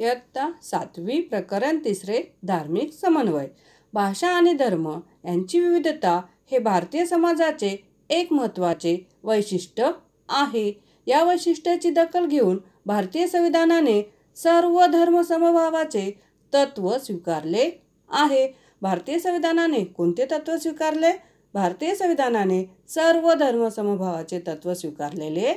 इयत्ता सातवी प्रकरण तिसरे धार्मिक समन्वय भाषा आणि धर्म यांची विविधता हे भारतीय समाजाचे एक महत्त्वाचे वैशिष्ट्य आहे या वैशिष्ट्याची दखल घेऊन भारतीय संविधानाने सर्व धर्म समभावाचे स्वीकारले आहे भारतीय संविधानाने कोणते तत्व स्वीकारले भारतीय संविधानाने सर्व धर्म समभावाचे स्वीकारलेले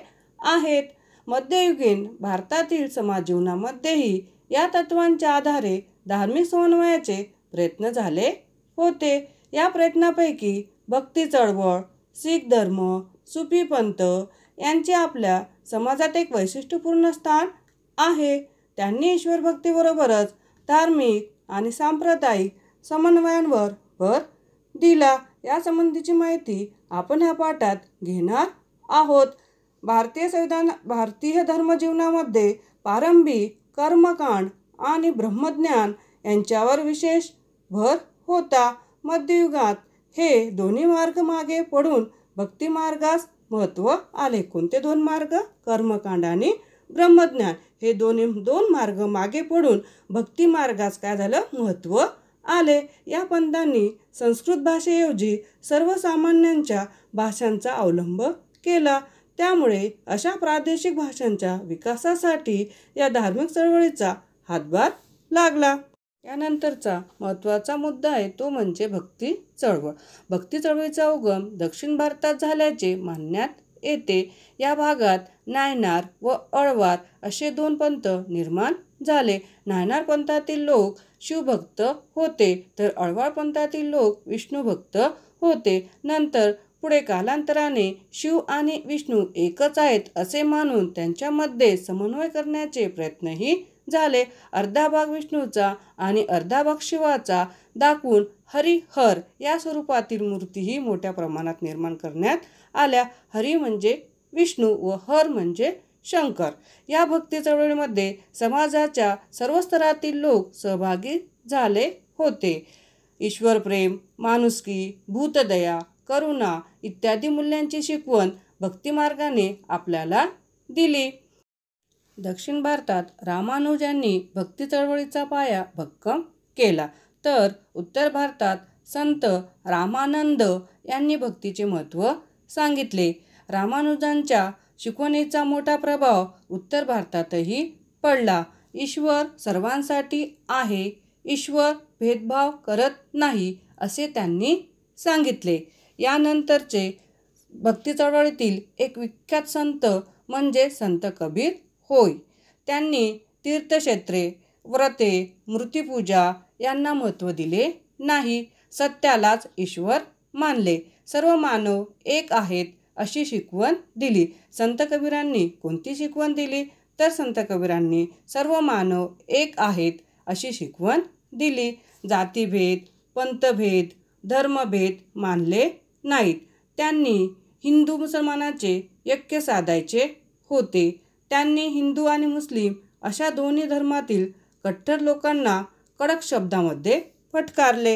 आहेत मध्ययुगीन भारतातील समाजजीवनामध्येही या तत्वांच्या आधारे धार्मिक समन्वयाचे प्रयत्न झाले होते या प्रयत्नापैकी भक्ती चळवळ शीख धर्म सुफी पंत यांचे आपल्या समाजात एक वैशिष्ट्यपूर्ण स्थान आहे त्यांनी ईश्वर भक्तीबरोबरच धार्मिक आणि सांप्रदायिक समन्वयांवर भर दिला यासंबंधीची माहिती आपण ह्या पाठात घेणार आहोत भारतीय संविधान भारतीय धर्मजीवनामध्ये प्रारंभी कर्मकांड आणि ब्रह्मज्ञान यांच्यावर विशेष भर होता मध्ययुगात हे दोन्ही मार्ग मागे पडून भक्तिमार्गास महत्त्व आले कोणते दोन मार्ग कर्मकांड आणि ब्रह्मज्ञान हे दोन्ही दोन मार्ग मागे पडून भक्तिमार्गास काय झालं महत्त्व आले या पंथांनी संस्कृत भाषेऐवजी सर्वसामान्यांच्या भाषांचा अवलंब केला त्यामुळे अशा प्रादेशिक भाषांच्या विकासासाठी या धार्मिक चळवळीचा हातभार लागला यानंतरचा महत्त्वाचा मुद्दा आहे तो म्हणजे भक्ती चळवळ भक्ती चळवळीचा उगम दक्षिण भारतात झाल्याचे मानण्यात येते या भागात नायनार व अळवार असे दोन पंथ निर्माण झाले नायनार पंथातील लोक शिवभक्त होते तर अळवार पंथातील लोक विष्णूभक्त होते नंतर पुढे कालांतराने शिव आणि विष्णू एकच आहेत असे मानून त्यांच्यामध्ये समन्वय करण्याचे प्रयत्नही झाले अर्धा भाग विष्णूचा आणि अर्धा भाग शिवाचा दाखवून हरिहर या स्वरूपातील मूर्तीही मोठ्या प्रमाणात निर्माण करण्यात आल्या हरी म्हणजे विष्णू व हर म्हणजे शंकर या भक्ती चळवळीमध्ये समाजाच्या सर्व स्तरातील लोक सहभागी झाले होते ईश्वरप्रेम माणुसकी भूतदया करुणा इत्यादी मूल्यांची शिकवण भक्तिमार्गाने आपल्याला दिली दक्षिण भारतात रामानुजांनी भक्ती चळवळीचा पाया भक्कम केला तर उत्तर भारतात संत रामानंद यांनी भक्तीचे महत्त्व सांगितले रामानुजांच्या शिकवणीचा मोठा प्रभाव उत्तर भारतातही पडला ईश्वर सर्वांसाठी आहे ईश्वर भेदभाव करत नाही असे त्यांनी सांगितले यानंतरचे भक्ती चळवळीतील एक विख्यात संत म्हणजे संत कबीर होय त्यांनी तीर्थक्षेत्रे व्रते मृत्यूपूजा यांना महत्त्व दिले नाही सत्यालाच ईश्वर मानले सर्व मानव एक आहेत अशी शिकवण दिली संत कबीरांनी कोणती शिकवण दिली तर संत कबीरांनी सर्व मानव एक आहेत अशी शिकवण दिली जातीभेद पंतभेद धर्मभेद मानले नाहीत त्यांनी हिंदू मुसलमानाचे ऐक्य साधायचे होते त्यांनी हिंदू आणि मुस्लिम अशा दोन्ही धर्मातील कट्टर लोकांना कडक शब्दामध्ये फटकारले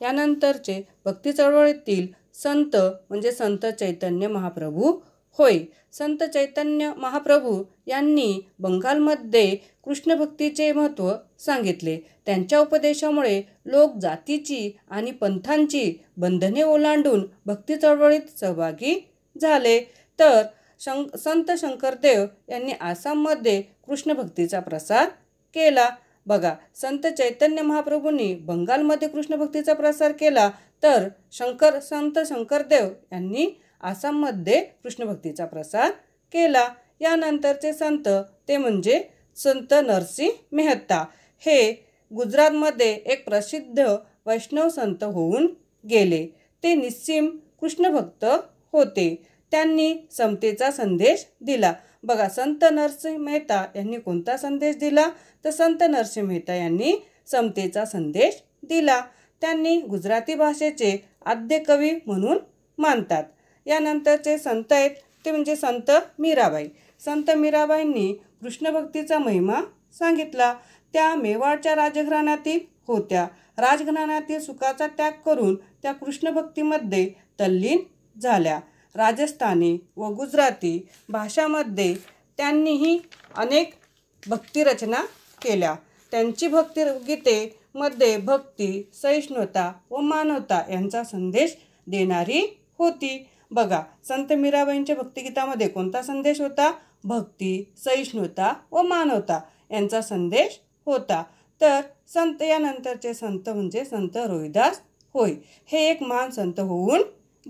यानंतरचे भक्ती चळवळीतील संत म्हणजे संत चैतन्य महाप्रभू होय संत चैतन्य महाप्रभू यांनी बंगालमध्ये कृष्णभक्तीचे महत्त्व सांगितले त्यांच्या उपदेशामुळे लोक जातीची आणि पंथांची बंधने ओलांडून भक्ती चळवळीत सहभागी झाले तर शं संत शंकरदेव यांनी आसाममध्ये कृष्णभक्तीचा प्रसार केला बघा संत चैतन्य महाप्रभूंनी बंगालमध्ये कृष्णभक्तीचा प्रसार केला तर शंकर संत शंकरदेव यांनी आसाममध्ये कृष्णभक्तीचा प्रसार केला यानंतरचे संत ते म्हणजे संत नरसिंह मेहता हे गुजरातमध्ये एक प्रसिद्ध वैष्णव संत होऊन गेले ते निस्सिम कृष्णभक्त होते त्यांनी समतेचा संदेश दिला बघा संत नरसिंह मेहता यांनी कोणता संदेश दिला तर संत नरसिंह मेहता यांनी समतेचा संदेश दिला त्यांनी गुजराती भाषेचे आद्य कवी म्हणून मानतात यानंतरचे संत आहेत ते म्हणजे संत मीराबाई संत मीराबाईंनी कृष्णभक्तीचा महिमा सांगितला त्या मेवाडच्या राजघराण्यातील होत्या राजघराण्यातील सुखाचा त्याग करून त्या कृष्णभक्तीमध्ये तल्लीन झाल्या राजस्थानी व गुजराती भाषामध्ये त्यांनीही अनेक भक्तिरचना केल्या त्यांची भक्तिगीतेमध्ये भक्ती सहिष्णुता व मानवता यांचा संदेश देणारी होती बघा संत मीराबाईंच्या भक्तिगीतामध्ये कोणता संदेश होता भक्ती सहिष्णुता व मानवता यांचा संदेश होता तर संत यानंतरचे संत म्हणजे संत रोहिदास होय हे एक महान संत होऊन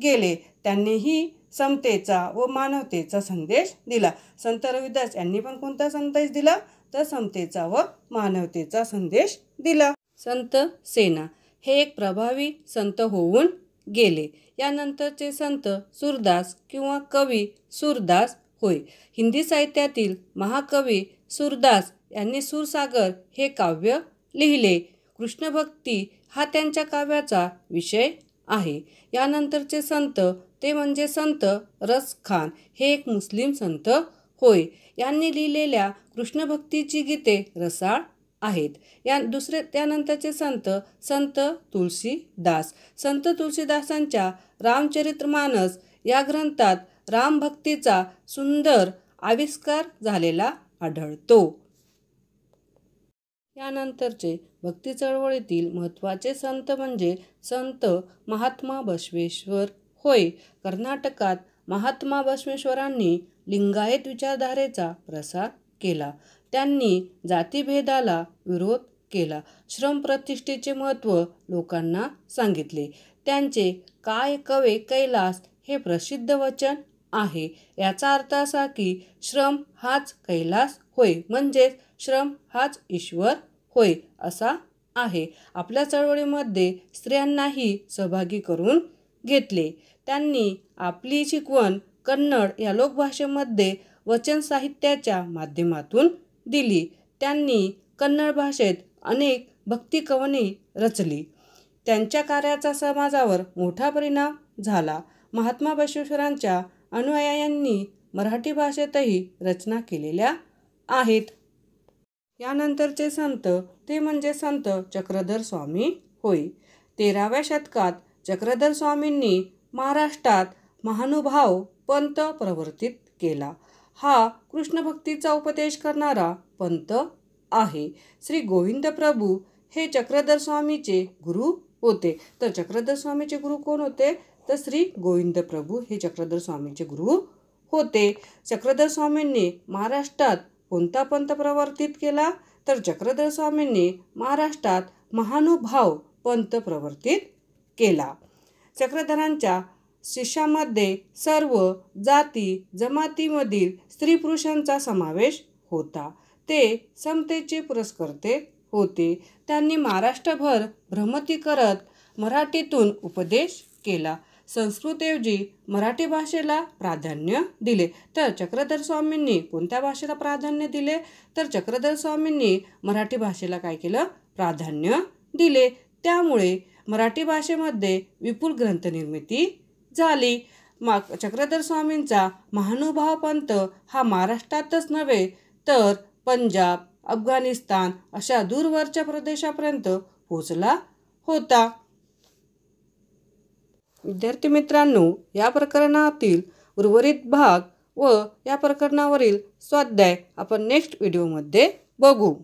गेले त्यांनीही समतेचा व मानवतेचा संदेश दिला संत रविदास यांनी पण कोणता संदेश दिला तर समतेचा व मानवतेचा संदेश दिला संत सेना हे एक प्रभावी संत होऊन गेले यानंतरचे संत सूरदास किंवा कवी सूरदास होय हिंदी साहित्यातील महाकवी सूरदास यांनी सूरसागर हे काव्य लिहिले कृष्णभक्ती हा त्यांच्या काव्याचा विषय आहे यानंतरचे संत ते म्हणजे संत रस खान हे एक मुस्लिम संत होय यांनी लिहिलेल्या कृष्णभक्तीची गीते रसाळ आहेत या दुसरे त्यानंतरचे संत संत तुलसीदास संत तुलसीदासांच्या रामचरितमानस या ग्रंथात रामभक्तीचा सुंदर आविष्कार झालेला आढळतो यानंतरचे भक्ती चळवळीतील महत्त्वाचे संत म्हणजे संत महात्मा बसवेश्वर होय कर्नाटकात महात्मा बसवेश्वरांनी लिंगायत विचारधारेचा प्रसार केला त्यांनी जातीभेदाला विरोध केला श्रम प्रतिष्ठेचे महत्त्व लोकांना सांगितले त्यांचे काय कवे कैलास हे प्रसिद्ध वचन आहे याचा अर्थ असा की श्रम हाच कैलास होय म्हणजेच श्रम हाच ईश्वर होय असा आहे आपल्या चळवळीमध्ये स्त्रियांनाही सहभागी करून घेतले त्यांनी आपली शिकवण कन्नड या लोकभाषेमध्ये वचन साहित्याच्या माध्यमातून दिली त्यांनी कन्नड भाषेत अनेक भक्तिकवने रचली त्यांच्या कार्याचा समाजावर मोठा परिणाम झाला महात्मा बसवेश्वरांच्या अनुयायांनी मराठी भाषेतही रचना केलेल्या आहेत यानंतरचे संत ते म्हणजे संत चक्रधर स्वामी होय तेराव्या शतकात चक्रधर स्वामींनी महाराष्ट्रात महानुभाव पंत प्रवर्तित केला हा कृष्णभक्तीचा उपदेश करणारा पंत आहे श्री गोविंद प्रभू हे चक्रधर स्वामीचे गुरु होते तर चक्रधर स्वामीचे गुरु कोण होते तर श्री गोविंद प्रभू हे चक्रधर स्वामीचे गुरु होते चक्रधर स्वामींनी महाराष्ट्रात कोणता पंत प्रवर्तित केला तर चक्रधर स्वामींनी महाराष्ट्रात महानुभाव पंत प्रवर्तित केला चक्रधरांच्या शिष्यामध्ये सर्व जाती जमातीमधील स्त्री पुरुषांचा समावेश होता ते समतेचे पुरस्कर्ते होते त्यांनी महाराष्ट्रभर भ्रमती करत मराठीतून उपदेश केला संस्कृतऐवजी मराठी भाषेला प्राधान्य दिले तर चक्रधर स्वामींनी कोणत्या भाषेला प्राधान्य दिले तर चक्रधर स्वामींनी मराठी भाषेला काय केलं प्राधान्य दिले त्यामुळे मराठी भाषेमध्ये विपुल ग्रंथनिर्मिती झाली मा चक्रधर स्वामींचा महानुभाव पंत हा महाराष्ट्रातच नव्हे तर पंजाब अफगाणिस्तान अशा दूरवरच्या प्रदेशापर्यंत पोचला होता विद्यार्थी मित्रांनो या प्रकरणातील उर्वरित भाग व या प्रकरणावरील स्वाध्याय आपण नेक्स्ट व्हिडिओमध्ये बघू